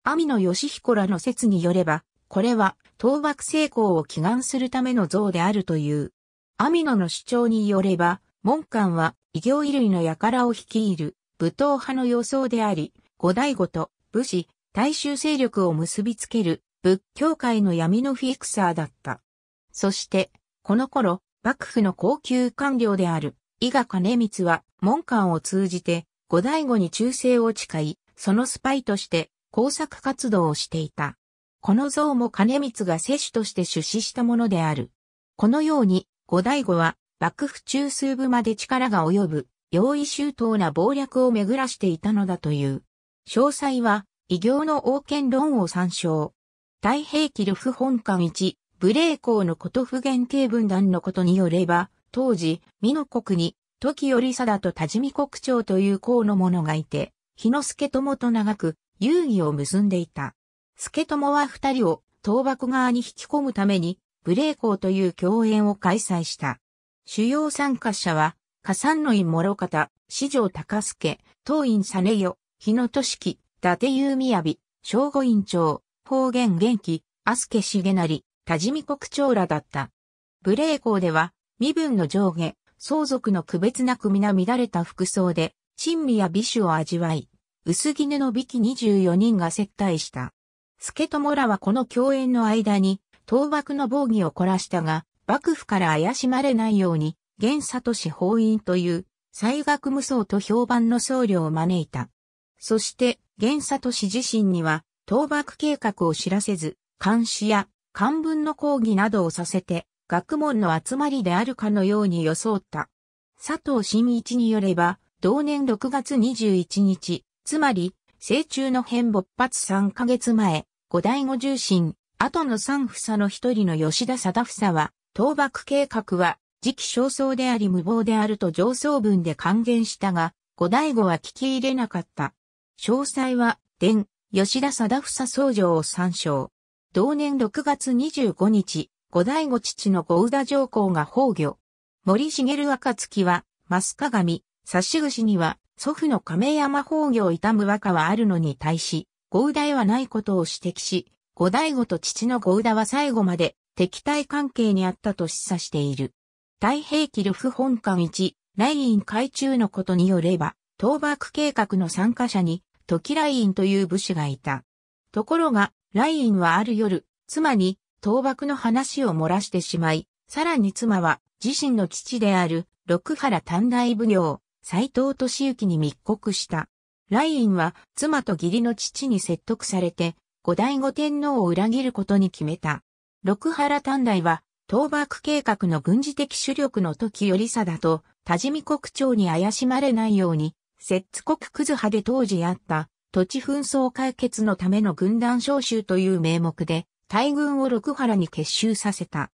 網野義彦らの説によれば、これは倒幕成功を祈願するための像であるという。網野の主張によれば、門館は異行衣類の輩を率いる武闘派の様相であり、五代五と武士、大衆勢力を結びつける仏教界の闇のフィクサーだった。そして、この頃、幕府の高級官僚である伊賀兼光は門官を通じて後醍醐に忠誠を誓い、そのスパイとして工作活動をしていた。この像も兼光が摂取として出資したものである。このように、後醍醐は幕府中枢部まで力が及ぶ、用意周到な謀略を巡らしていたのだという。詳細は、異行の王権論を参照。太平記録本館1、武霊公のこと不原形分断のことによれば、当時、美濃国に、時より貞と多治見国長という公の者がいて、日之助友と長く、遊戯を結んでいた。助友は二人を、倒幕側に引き込むために、武霊公という共演を開催した。主要参加者は、加山の院諸方、四条高助、当院実代、日野俊樹、伊達優雅、正午院長、方言元気、アスケシゲなり、多治見国長らだった。無礼校では、身分の上下、相続の区別なく皆乱れた服装で、珍味や美酒を味わい、薄絹の美き24人が接待した。助モらはこの共演の間に、倒幕の防御を凝らしたが、幕府から怪しまれないように、現里氏法院という、災学無双と評判の僧侶を招いた。そして、現里氏自身には、倒幕計画を知らせず、監視や漢文の講義などをさせて、学問の集まりであるかのように装った。佐藤新一によれば、同年6月21日、つまり、成中の変勃発3ヶ月前、五代五重心、後の三房の一人の吉田貞房は、倒幕計画は、時期尚早であり無謀であると上層文で還元したが、五代五は聞き入れなかった。詳細は、伝、吉田貞房僧長を参照。同年6月25日、後醍醐父の郷田上皇が崩御。森茂暁は、増鏡、指口には、祖父の亀山崩御を痛む和歌はあるのに対し、郷田はないことを指摘し、後醍醐と父の郷田は最後まで敵対関係にあったと示唆している。太平記ルフ本館1、内院ン海中のことによれば、倒幕計画の参加者に、時ラインという武士がいた。ところが、ラインはある夜、妻に倒幕の話を漏らしてしまい、さらに妻は自身の父である六原短大奉行、斎藤敏行に密告した。ラインは妻と義理の父に説得されて、後醍醐天皇を裏切ることに決めた。六原短大は、倒幕計画の軍事的主力の時よりさだと、多治見国長に怪しまれないように、摂津国クズ派で当時あった土地紛争解決のための軍団召集という名目で大軍を六原に結集させた。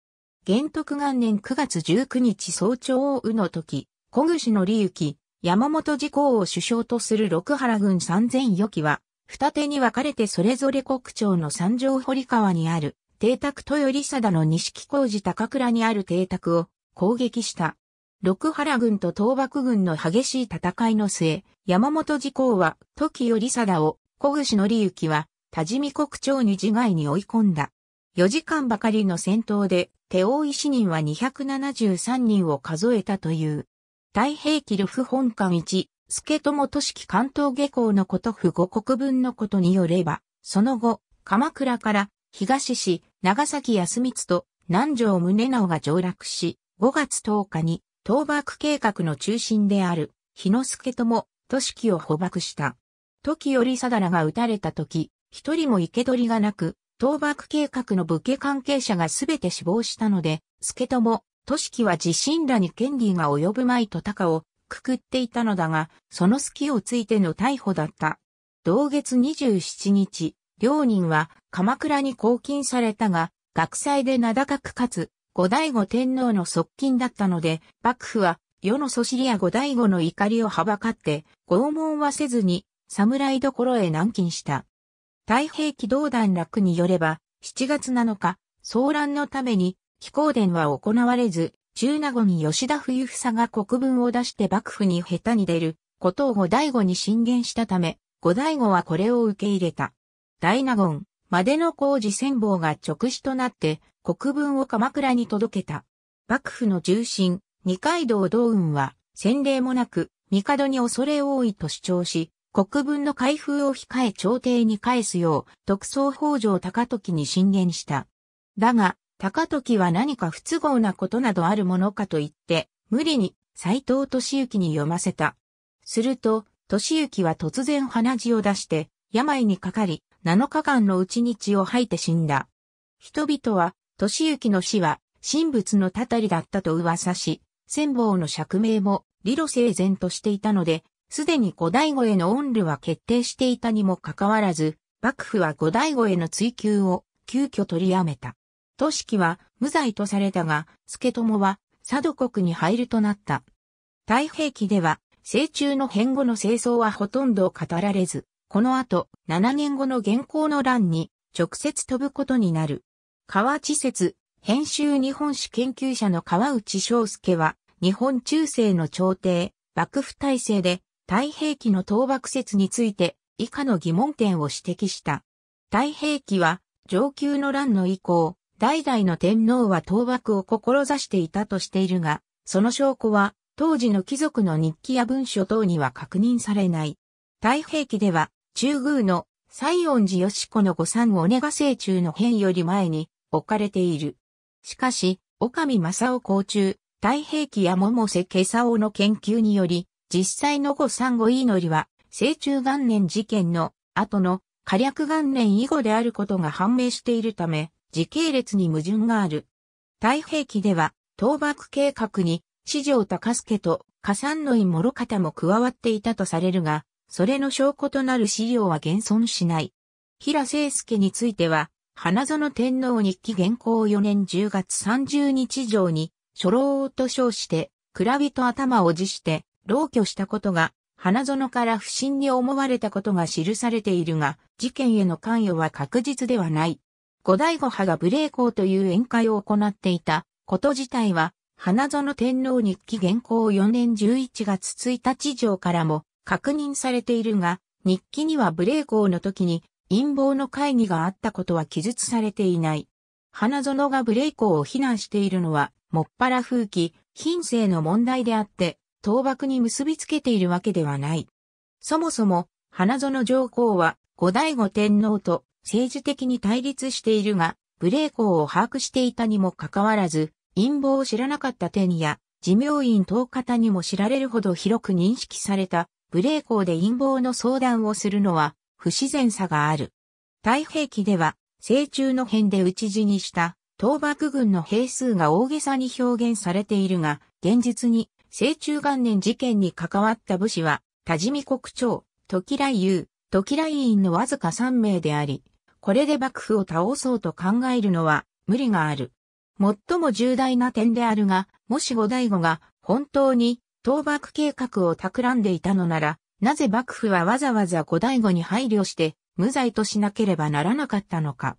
玄徳元年9月19日早朝をうの時、小串の利行、山本次公を首相とする六原軍三千余機は、二手に分かれてそれぞれ国庁の三条堀川にある、邸宅豊里貞の西木工事高倉にある邸宅を攻撃した。六原軍と東幕軍の激しい戦いの末、山本次公は、時より貞を、小串則之は、多治見国長に自害に追い込んだ。4時間ばかりの戦闘で、手大石人は273人を数えたという。太平記ルフ本館一、助友俊樹関東下校のこと府五国分のことによれば、その後、鎌倉から東市、長崎康光と南条宗直が上落し、5月10日に倒幕計画の中心である、日之助とも、都市を捕獲した。時より定らが撃たれた時、一人も生け取りがなく、倒幕計画の武家関係者がすべて死亡したので、助とも、都市は自身らに権利が及ぶまいと高をくくっていたのだが、その隙をついての逮捕だった。同月27日、両人は鎌倉に拘禁されたが、学祭で名高くかつ、後醍醐天皇の側近だったので、幕府は世の祖りや後醍醐の怒りをはばかって、拷問はせずに、侍どころへ軟禁した。太平記道団楽によれば、7月7日、騒乱のために、飛行伝は行われず、中納言吉田冬房が国分を出して幕府に下手に出る、ことを後醍醐に進言したため、後醍醐はこれを受け入れた。大納言、までの工事戦法が直死となって、国文を鎌倉に届けた。幕府の重臣、二階堂道雲は、先例もなく、帝に恐れ多いと主張し、国文の開封を控え朝廷に返すよう、特捜北条高時に進言した。だが、高時は何か不都合なことなどあるものかと言って、無理に斎藤敏行に読ませた。すると、敏行は突然鼻血を出して、病にかかり、7日間のうち日を吐いて死んだ。人々は俊之の死は、神仏のたたりだったと噂し、千望の釈明も理路整然としていたので、すでに五代醐への恩慮は決定していたにもかかわらず、幕府は五代醐への追求を急遽取りやめた。俊樹は無罪とされたが、助友は佐渡国に入るとなった。太平記では、成中の変後の清掃はほとんど語られず、この後、7年後の現行の乱に直接飛ぶことになる。河内説、編集日本史研究者の河内章介は、日本中世の朝廷、幕府体制で、太平記の倒幕説について、以下の疑問点を指摘した。太平記は、上級の乱の以降、代々の天皇は倒幕を志していたとしているが、その証拠は、当時の貴族の日記や文書等には確認されない。太平記では、中宮の西園寺義子の御三を願聖中の変より前に、置かれている。しかし、岡見正夫校中、太平記や桃瀬家おの研究により、実際の後三後いのりは、成虫元年事件の後の火略元年以後であることが判明しているため、時系列に矛盾がある。太平記では、倒幕計画に、四条高助と加山の井諸方も加わっていたとされるが、それの証拠となる資料は現存しない。平成介については、花園天皇日記元項4年10月30日上に、初老と称して、蔵人頭を辞して、老去したことが、花園から不審に思われたことが記されているが、事件への関与は確実ではない。五代五派が無礼講という宴会を行っていたこと自体は、花園天皇日記元項4年11月1日上からも確認されているが、日記には無礼講の時に陰謀の会議があったことは記述されていない。花園がブレイコを非難しているのは、もっぱら風紀、品性の問題であって、倒幕に結びつけているわけではない。そもそも、花園上皇は、後醍醐天皇と政治的に対立しているが、ブレイコを把握していたにもかかわらず、陰謀を知らなかった点や、事明院等方にも知られるほど広く認識された、ブレイコで陰謀の相談をするのは、不自然さがある。太平記では、成中の辺で討ち死にした倒幕軍の兵数が大げさに表現されているが、現実に、成中元年事件に関わった武士は、多治見国長、時来優、時来院のわずか3名であり、これで幕府を倒そうと考えるのは無理がある。最も重大な点であるが、もし後醍醐が本当に倒幕計画を企んでいたのなら、なぜ幕府はわざわざ後醍醐に配慮して無罪としなければならなかったのか。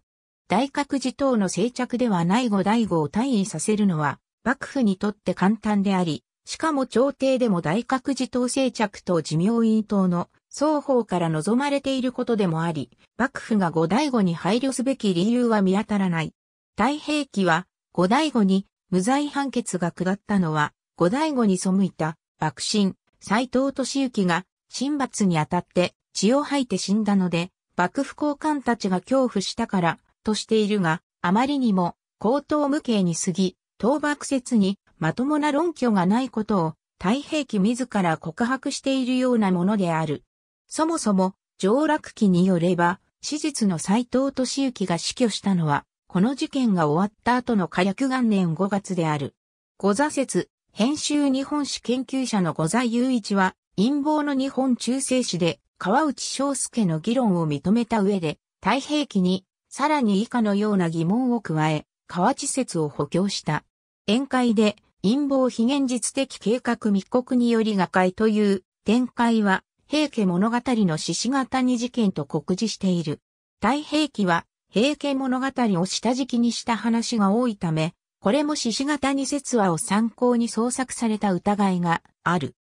大覚寺等の静着ではない後醍醐を退位させるのは幕府にとって簡単であり、しかも朝廷でも大覚寺等静着と寿明院等の双方から望まれていることでもあり、幕府が後醍醐に配慮すべき理由は見当たらない。太平記は後醍醐に無罪判決が下ったのは後醍醐に背いた幕臣斎藤敏行が神罰にあたって血を吐いて死んだので、幕府高官たちが恐怖したから、としているが、あまりにも、高等無形に過ぎ、倒幕説にまともな論拠がないことを、太平記自ら告白しているようなものである。そもそも、上洛記によれば、史実の斎藤敏行が死去したのは、この事件が終わった後の火薬元年5月である。五座説、編集日本史研究者の五座雄一は、陰謀の日本中世史で川内章介の議論を認めた上で、太平記にさらに以下のような疑問を加え、河内説を補強した。宴会で陰謀非現実的計画密告により瓦解という展開は、平家物語の獅子型に事件と告示している。太平記は平家物語を下敷きにした話が多いため、これも獅子型に説話を参考に創作された疑いがある。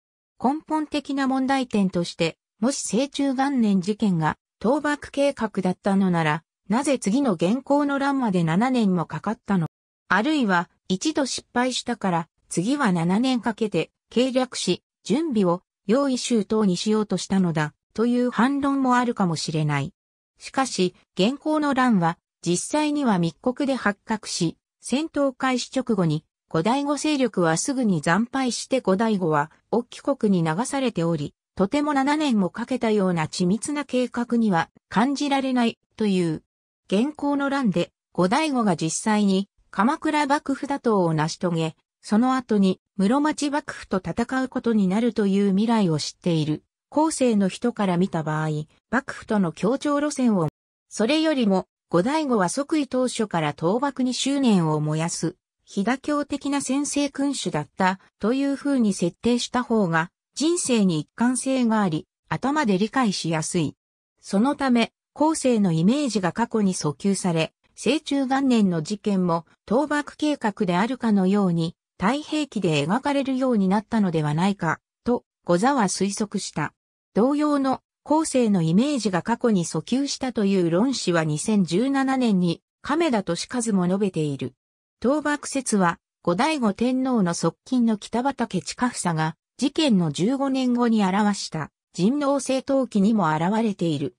根本的な問題点として、もし成中元年事件が倒幕計画だったのなら、なぜ次の現行の乱まで7年もかかったのあるいは、一度失敗したから、次は7年かけて、計略し、準備を、用意周到にしようとしたのだ、という反論もあるかもしれない。しかし、現行の乱は、実際には密告で発覚し、戦闘開始直後に後醍醐勢力はすぐに惨敗して後醍醐は、大き国に流されており、とても7年もかけたような緻密な計画には感じられないという。現行の乱で、後醍醐が実際に鎌倉幕府打倒を成し遂げ、その後に室町幕府と戦うことになるという未来を知っている。後世の人から見た場合、幕府との協調路線を、それよりも、後醍醐は即位当初から倒幕に執念を燃やす飛騨教的な先制君主だったという風に設定した方が人生に一貫性があり、頭で理解しやすい。そのため、後世のイメージが過去に訴求され、成中元年の事件も倒幕計画であるかのように、太平記で描かれるようになったのではないか、と、小座は推測した。同様の後世のイメージが過去に訴求したという論旨は2017年に亀田敏和も述べている。倒幕説は、後醍醐天皇の側近の北畠近房が、事件の15年後に表した、人王政闘記にも現れている。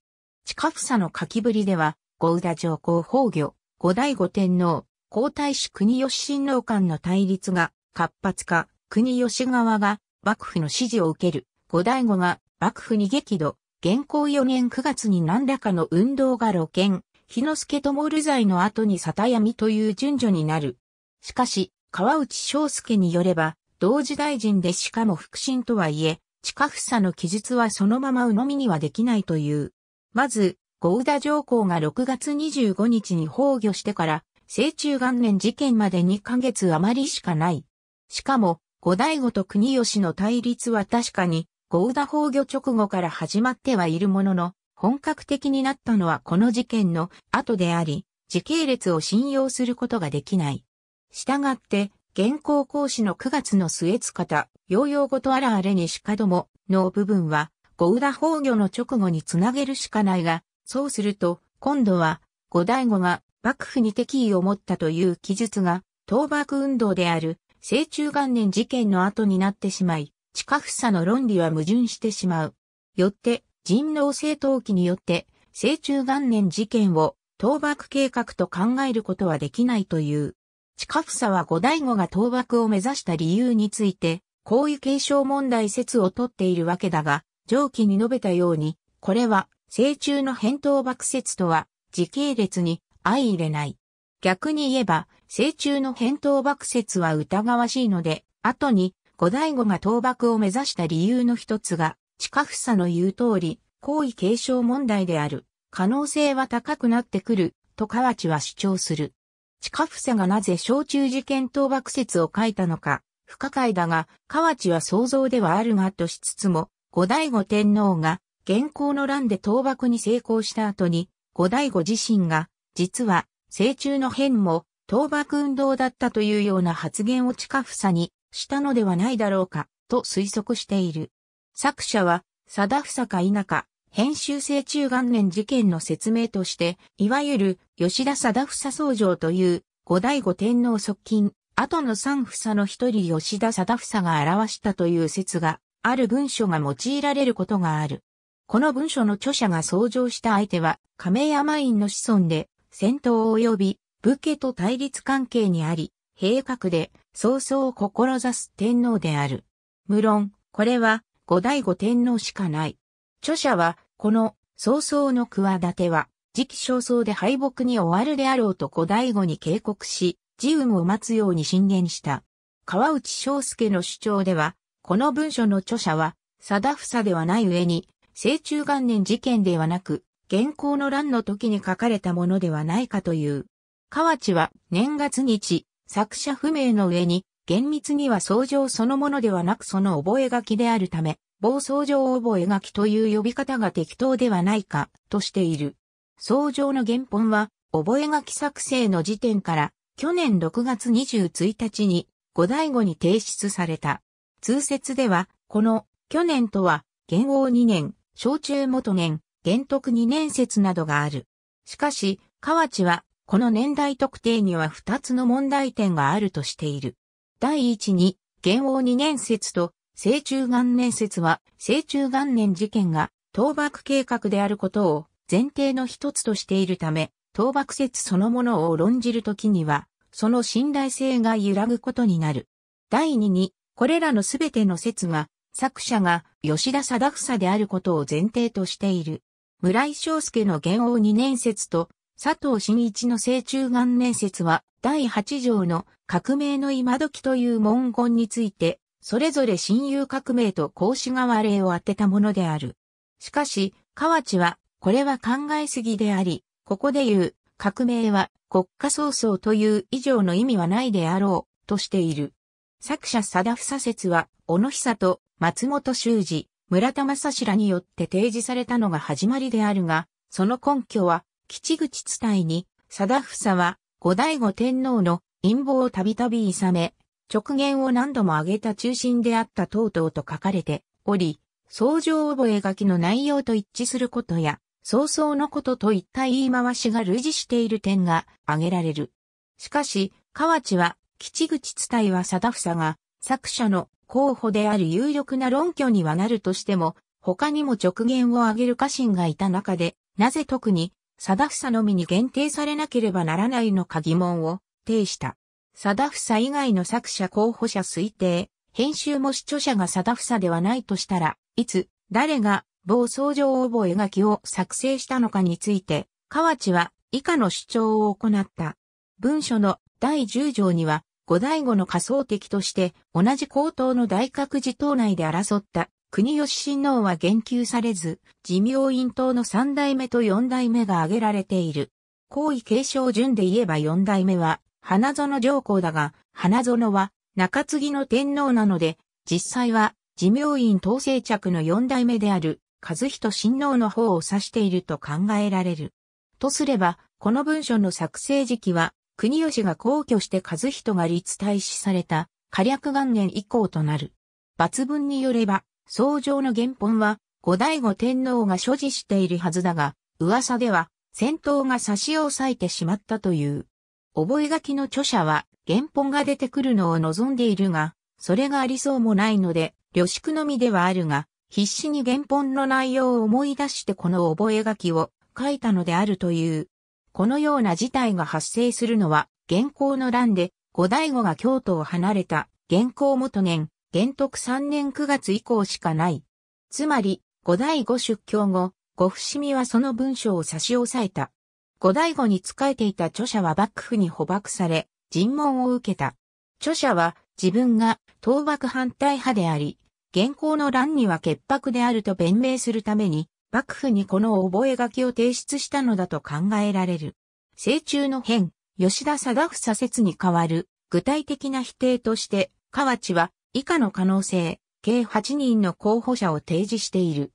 近房の書きぶりでは、後宇上皇崩御、後醍醐天皇、皇太子国吉親王間の対立が活発化、国吉側が幕府の支持を受ける、後醍醐が幕府に激怒、現行4年9月に何らかの運動が露見、日之助とモるル罪の後に里闇という順序になる。しかし、川内章介によれば、同時大臣でしかも腹心とはいえ、地下房の記述はそのまま鵜呑みにはできないという。まず、合田上皇が6月25日に崩御してから、成中元年事件まで2ヶ月余りしかない。しかも、後醍醐と国吉の対立は確かに、合田崩御直後から始まってはいるものの、本格的になったのはこの事件の後であり、時系列を信用することができない。したがって、現行講師の9月の末つ方、ヨーヨーごとあらあれにしかどもの部分は、五浦崩御の直後につなげるしかないが、そうすると、今度は、五大五が幕府に敵意を持ったという記述が、倒幕運動である、清中元年事件の後になってしまい、地下房の論理は矛盾してしまう。よって、人狼性陶期によって、成中元年事件を、倒幕計画と考えることはできないという。近房は五大五が倒幕を目指した理由について、こういう継承問題説をとっているわけだが、上記に述べたように、これは、成中の返答幕説とは、時系列に相入れない。逆に言えば、成中の返答幕説は疑わしいので、後に、五大五が倒幕を目指した理由の一つが、地下房の言う通り、皇位継承問題である、可能性は高くなってくる、と河内は主張する。地下房がなぜ小中事件倒幕説を書いたのか、不可解だが、河内は想像ではあるがとしつつも、後醍醐天皇が、現行の乱で倒幕に成功した後に、後醍醐自身が、実は、成中の変も、倒幕運動だったというような発言を地下房に、したのではないだろうか、と推測している。作者は、貞房か否か、編集生中元年事件の説明として、いわゆる吉田貞房僧侶という後醍醐天皇側近、後の三房の一人吉田貞房が表したという説がある文書が用いられることがある。この文書の著者が僧侶した相手は亀山院の子孫で戦闘及び武家と対立関係にあり、平格で曹操を志す天皇である。無論、これは後醍醐天皇しかない。著者は、この、早々の企ては、時期尚早で敗北に終わるであろうと後醍醐に警告し、自運を待つように進言した。川内章介の主張では、この文書の著者は、定房ではない上に、清中元年事件ではなく、現行の乱の時に書かれたものではないかという。河内は年月日、作者不明の上に、厳密には相乗そのものではなくその覚書であるため、某相上覚書という呼び方が適当ではないか、としている。相乗の原本は、覚書作成の時点から、去年6月21日に、五醍醐に提出された。通説では、この、去年とは、元王2年、小中元年、元徳2年説などがある。しかし、河内は、この年代特定には2つの問題点があるとしている。第一に、元王二年説と、清中元年説は、清中元年事件が、倒幕計画であることを前提の一つとしているため、倒幕説そのものを論じるときには、その信頼性が揺らぐことになる。第二に、これらのすべての説が、作者が吉田貞房であることを前提としている。村井翔介の元王二年説と、佐藤真一の清中元年説は、第8条の革命の今時という文言について、それぞれ親友革命と孔子川令を当てたものである。しかし、河内は、これは考えすぎであり、ここで言う、革命は国家創造という以上の意味はないであろう、としている。作者貞房説は、小野久と松本修二、村田正志らによって提示されたのが始まりであるが、その根拠は、吉口伝いに、貞房は、後醍醐天皇の陰謀をたびたびいさめ、直言を何度も挙げた中心であった等々と書かれており、創上覚書きの内容と一致することや、早々のことといった言い回しが類似している点が挙げられる。しかし、河内は、吉口伝は貞房が、作者の候補である有力な論拠にはなるとしても、他にも直言を挙げる家臣がいた中で、なぜ特に貞房のみに限定されなければならないのか疑問を呈した。貞房以外の作者候補者推定、編集も視聴者が貞サではないとしたら、いつ、誰が、暴走状応募描きを作成したのかについて、河内は以下の主張を行った。文書の第10条には、五第五の仮想敵として、同じ高等の大覚寺等内で争った国吉親王は言及されず、自明院党の三代目と四代目が挙げられている。皇位継承順で言えば四代目は、花園上皇だが、花園は中継ぎの天皇なので、実際は自明院統制着の四代目である、和人親王の方を指していると考えられる。とすれば、この文書の作成時期は、国吉が皇居して和人が立退死された、火略元年以降となる。抜文によれば、創上の原本は、後醍醐天皇が所持しているはずだが、噂では、戦闘が差し押さえてしまったという。覚書の著者は、原本が出てくるのを望んでいるが、それがありそうもないので、旅宿のみではあるが、必死に原本の内容を思い出してこの覚書を書いたのであるという。このような事態が発生するのは、現行の乱で、後醍醐が京都を離れた、現行元年、元徳3年9月以降しかない。つまり、五代五出教後、五伏見はその文章を差し押さえた。五代五に仕えていた著者は幕府に捕獲され、尋問を受けた。著者は自分が倒幕反対派であり、現行の乱には潔白であると弁明するために、幕府にこの覚書を提出したのだと考えられる。成中の変、吉田貞房説に代わる具体的な否定として、河内は以下の可能性、計8人の候補者を提示している。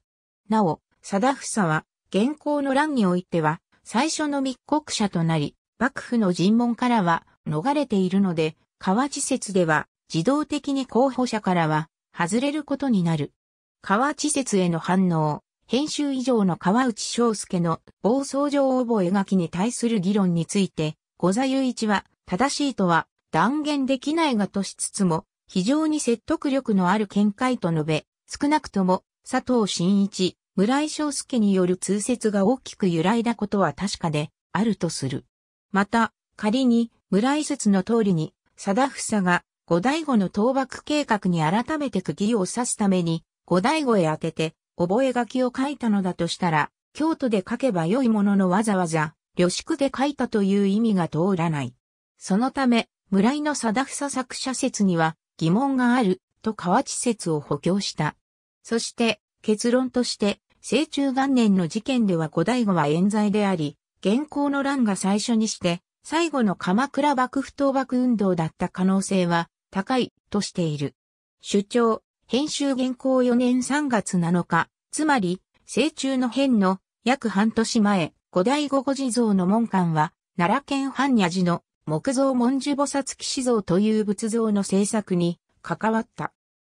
なお、貞房は、現行の欄においては、最初の密告者となり、幕府の尋問からは逃れているので、河内説では自動的に候補者からは外れることになる。河内説への反応、編集以上の河内章介の暴走状覚書に対する議論について、小座雄一は正しいとは断言できないがとしつつも、非常に説得力のある見解と述べ、少なくとも佐藤真一、村井章介による通説が大きく揺らいだことは確かであるとする。また、仮に村井説の通りに、貞房が五大五の倒幕計画に改めて釘を刺すために、五大五へ当てて、覚書を書いたのだとしたら、京都で書けば良いもののわざわざ、旅宿で書いたという意味が通らない。そのため、村井の貞房作者説には、疑問があると河内説を補強した。そして結論として成中元年の事件では後醍醐は冤罪であり、現行の乱が最初にして最後の鎌倉幕府倒幕運動だった可能性は高いとしている。主張、編集原稿4年3月7日、つまり、成中の変の約半年前、後醍醐五地蔵の門官は、奈良県般若寺の木造文殊菩薩騎士像という仏像の制作に関わった。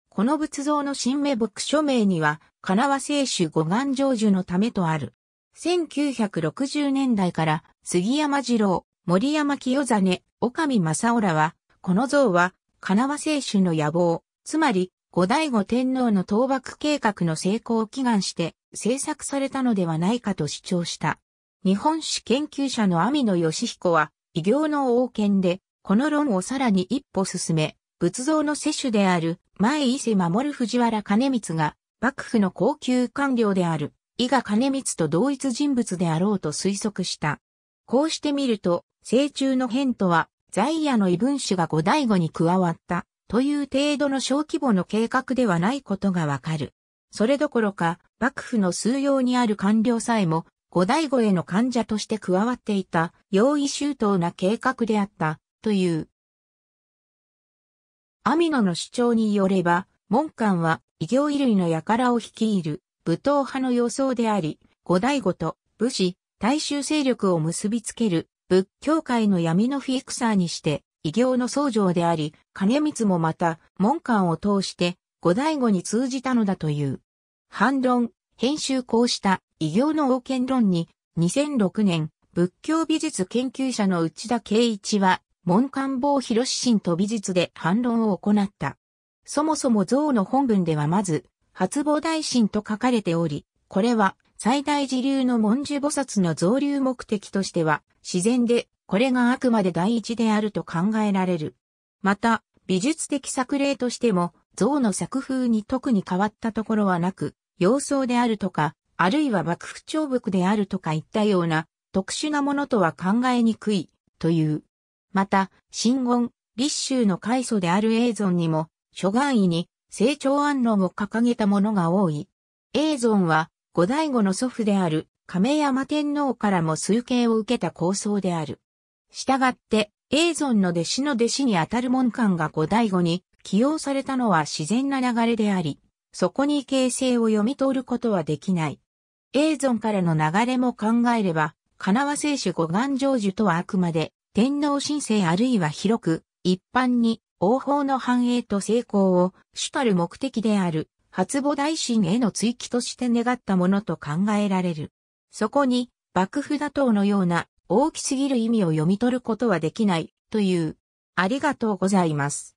この仏像の新名牧署名には、金和聖主五願成就のためとある。1960年代から杉山二郎、森山清真、岡見正浦らは、この像は、金和聖主の野望、つまり、後醍醐天皇の倒幕計画の成功を祈願して制作されたのではないかと主張した。日本史研究者の網野義彦は、異形の王権で、この論をさらに一歩進め、仏像の世主である前伊勢守藤原兼光が、幕府の高級官僚である伊賀兼光と同一人物であろうと推測した。こうしてみると、成中の変とは、在野の異分子が五醍醐に加わった、という程度の小規模の計画ではないことがわかる。それどころか、幕府の数用にある官僚さえも、後醍醐への患者として加わっていた容易周到な計画であったという。アミノの主張によれば、門官は異業衣類の輩を率いる武闘派の予想であり、後醍醐と武士、大衆勢力を結びつける仏教界の闇のフィクサーにして異業の僧正であり、金光もまた門官を通して後醍醐に通じたのだという。反論、編集こうした異業の王権論に2006年仏教美術研究者の内田圭一は門官房広神と美術で反論を行った。そもそも像の本文ではまず発望大神と書かれており、これは最大時流の文殊菩薩の増流目的としては自然でこれがあくまで第一であると考えられる。また、美術的作例としても、像の作風に特に変わったところはなく、洋装であるとか、あるいは幕府長服であるとかいったような特殊なものとは考えにくいという。また、新言、立州の開祖である永存にも、諸願意に成長安論を掲げたものが多い。永存は、後醍醐の祖父である亀山天皇からも推計を受けた構想である。したがって、永存の弟子の弟子にあたる門官が後醍醐に起用されたのは自然な流れであり、そこに形勢を読み取ることはできない。永存からの流れも考えれば、金輪聖主五眼成就とはあくまで、天皇神聖あるいは広く、一般に、王法の繁栄と成功を主たる目的である、初母大神への追記として願ったものと考えられる。そこに、幕府打倒のような大きすぎる意味を読み取ることはできない、という。ありがとうございます。